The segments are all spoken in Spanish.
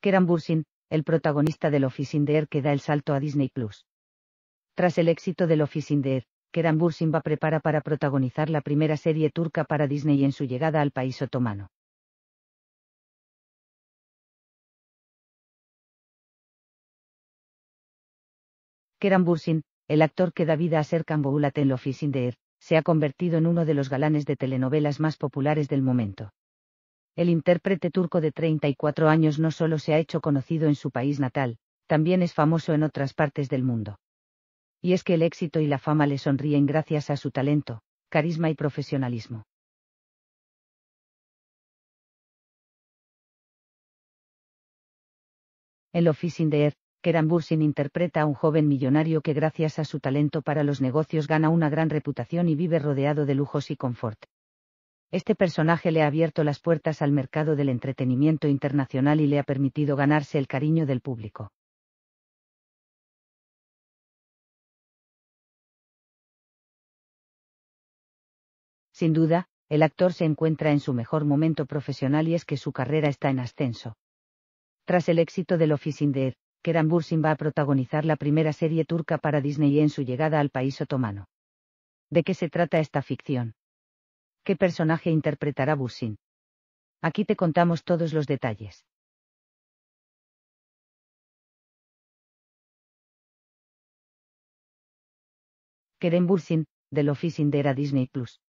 Kerem Bursin, el protagonista del Office in the Air que da el salto a Disney Plus. Tras el éxito del Office in the Air, va va prepara para protagonizar la primera serie turca para Disney en su llegada al país otomano. Kerem Bursin, el actor que da vida a Serkan Boulat en Office in the Air, se ha convertido en uno de los galanes de telenovelas más populares del momento. El intérprete turco de 34 años no solo se ha hecho conocido en su país natal, también es famoso en otras partes del mundo. Y es que el éxito y la fama le sonríen gracias a su talento, carisma y profesionalismo. En lo Fishing the Earth, interpreta a un joven millonario que gracias a su talento para los negocios gana una gran reputación y vive rodeado de lujos y confort. Este personaje le ha abierto las puertas al mercado del entretenimiento internacional y le ha permitido ganarse el cariño del público. Sin duda, el actor se encuentra en su mejor momento profesional y es que su carrera está en ascenso. Tras el éxito del Air, Kerem Bursin va a protagonizar la primera serie turca para Disney en su llegada al país otomano. ¿De qué se trata esta ficción? ¿Qué personaje interpretará Bursin? Aquí te contamos todos los detalles. Keren Bursin, del office de Disney Plus.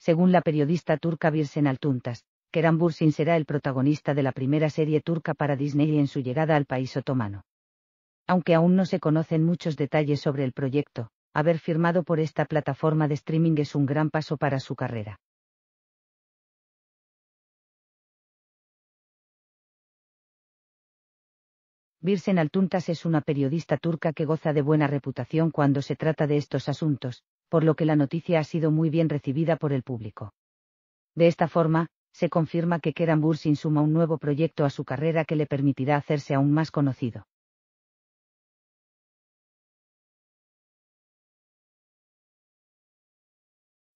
Según la periodista turca Birsen Altuntas, Kerem Bursin será el protagonista de la primera serie turca para Disney en su llegada al país otomano aunque aún no se conocen muchos detalles sobre el proyecto, haber firmado por esta plataforma de streaming es un gran paso para su carrera. Birsen Altuntas es una periodista turca que goza de buena reputación cuando se trata de estos asuntos, por lo que la noticia ha sido muy bien recibida por el público. De esta forma, se confirma que Keran Bursin suma un nuevo proyecto a su carrera que le permitirá hacerse aún más conocido.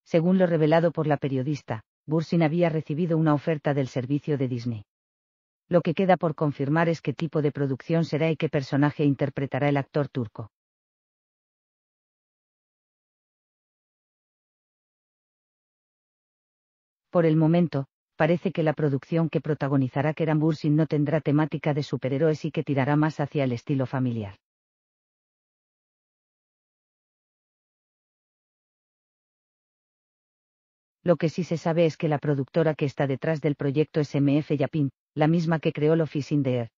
Según lo revelado por la periodista, Bursin había recibido una oferta del servicio de Disney. Lo que queda por confirmar es qué tipo de producción será y qué personaje interpretará el actor turco. Por el momento, parece que la producción que protagonizará Keran Bursin no tendrá temática de superhéroes y que tirará más hacia el estilo familiar. Lo que sí se sabe es que la productora que está detrás del proyecto es MF Yapin, la misma que creó Lofis in the Air.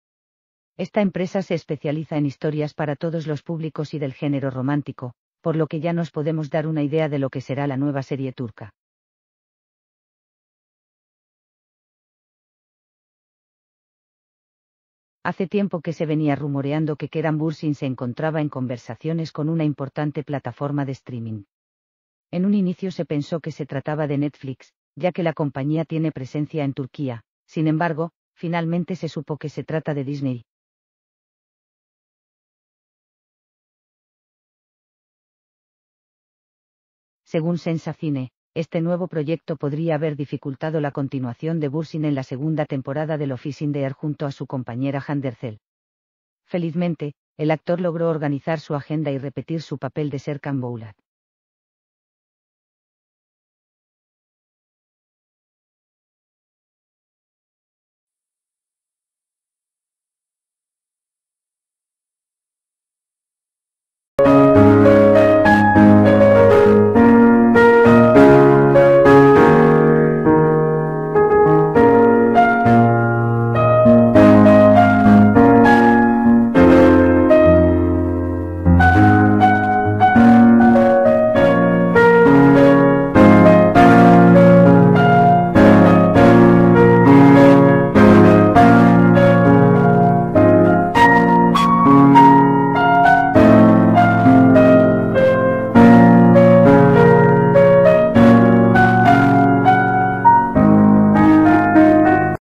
Esta empresa se especializa en historias para todos los públicos y del género romántico, por lo que ya nos podemos dar una idea de lo que será la nueva serie turca. Hace tiempo que se venía rumoreando que Keran Bursin se encontraba en conversaciones con una importante plataforma de streaming. En un inicio se pensó que se trataba de Netflix, ya que la compañía tiene presencia en Turquía, sin embargo, finalmente se supo que se trata de Disney. Según Sensacine, este nuevo proyecto podría haber dificultado la continuación de Bursin en la segunda temporada del in de Air junto a su compañera Handercel. Felizmente, el actor logró organizar su agenda y repetir su papel de ser Boulat.